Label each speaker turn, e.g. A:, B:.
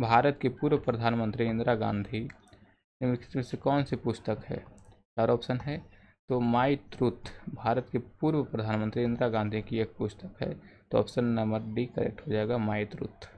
A: भारत की पूर्व प्रधानमंत्री इंदिरा गांधी निम्नलिखित में से कौन सी पुस्तक है चार ऑप्शन है तो माई ट्रूथ भारत के पूर्व प्रधानमंत्री इंदिरा गांधी की एक पुस्तक है तो ऑप्शन नंबर डी करेक्ट हो जाएगा माई ट्रूथ